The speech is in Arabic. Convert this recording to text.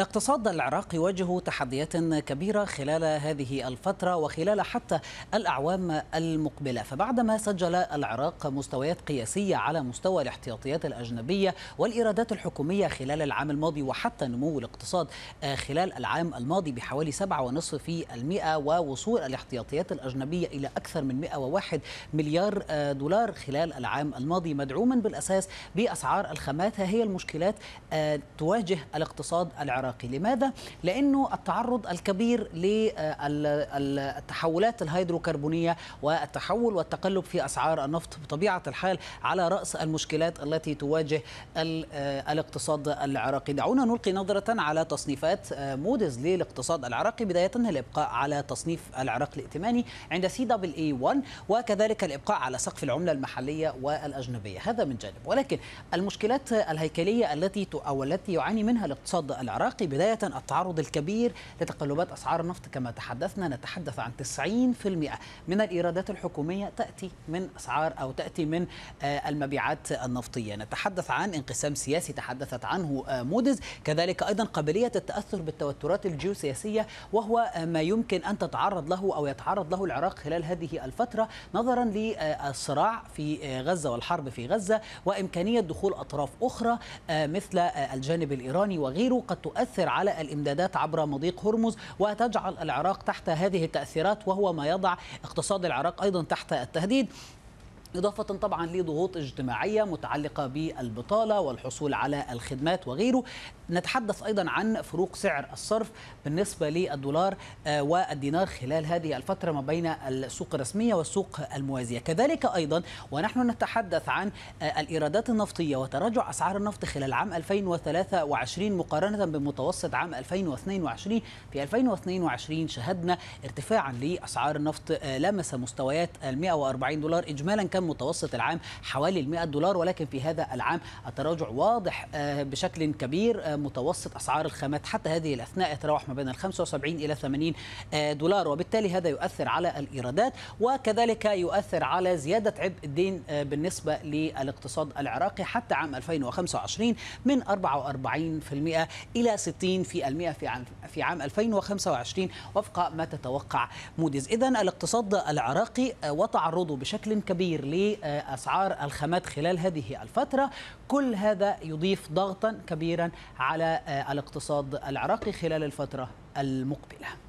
اقتصاد العراق يواجه تحديات كبيرة خلال هذه الفترة وخلال حتى الأعوام المقبلة فبعدما سجل العراق مستويات قياسية على مستوى الاحتياطيات الأجنبية والإيرادات الحكومية خلال العام الماضي وحتى نمو الاقتصاد آه، خلال العام الماضي بحوالي 7.5% ووصول الاحتياطيات الأجنبية إلى أكثر من 101 مليار آه، دولار خلال العام الماضي مدعوما بالأساس بأسعار الخامات هي المشكلات آه، تواجه الاقتصاد العراقي العراقي لماذا؟ لأنه التعرض الكبير للتحولات الهيدروكربونية والتحول والتقلب في أسعار النفط بطبيعة الحال على رأس المشكلات التي تواجه آه، الاقتصاد العراقي دعونا نلقي نظرة على تصنيفات آه، موديز للاقتصاد العراقي بداية الإبقاء على تصنيف العراق الائتماني عند سي دبل اي 1 وكذلك الإبقاء على سقف العملة المحلية والأجنبية هذا من جانب ولكن المشكلات الهيكلية التي أو التي يعاني منها الاقتصاد العراقي نلتقي بداية التعرض الكبير لتقلبات أسعار النفط كما تحدثنا نتحدث عن 90% من الإيرادات الحكومية تأتي من أسعار أو تأتي من آه، المبيعات النفطية نتحدث عن انقسام سياسي تحدثت عنه آه، مودز كذلك أيضا قابلية التأثر بالتوترات الجيوسياسية وهو آه، ما يمكن أن تتعرض له أو يتعرض له العراق خلال هذه الفترة نظرا للصراع في غزة والحرب في غزة وإمكانية دخول أطراف أخرى مثل الجانب الإيراني وغيره قد تؤثر تؤثر على الإمدادات عبر مضيق هرمز وتجعل العراق تحت هذه التأثيرات وهو ما يضع اقتصاد العراق أيضا تحت التهديد إضافة طبعا لضغوط اجتماعية متعلقة بالبطالة والحصول على الخدمات وغيره نتحدث أيضا عن فروق سعر الصرف بالنسبة للدولار آه، والدينار خلال هذه الفترة ما بين السوق الرسمية والسوق الموازية كذلك أيضا ونحن نتحدث عن آه، الإيرادات النفطية وتراجع أسعار النفط خلال عام 2023 مقارنة بمتوسط عام 2022 في 2022 شهدنا ارتفاعا لأسعار النفط آه، لمس مستويات 140 دولار إجمالا كما متوسط العام حوالي ال 100 دولار ولكن في هذا العام التراجع واضح آه، بشكل كبير آه، متوسط اسعار الخامات حتى هذه الاثناء يتراوح ما بين ال 75 الى 80 آه، دولار وبالتالي هذا يؤثر على الايرادات وكذلك يؤثر على زياده عبء الدين بالنسبه للاقتصاد العراقي حتى عام 2025 من 44% الى 60% في عام في عام 2025 وفق ما تتوقع موديز اذا الاقتصاد العراقي وتعرضه بشكل كبير لأسعار الخامات خلال هذه الفترة كل هذا يضيف ضغطا كبيرا على آه، الاقتصاد العراقي خلال الفترة المقبلة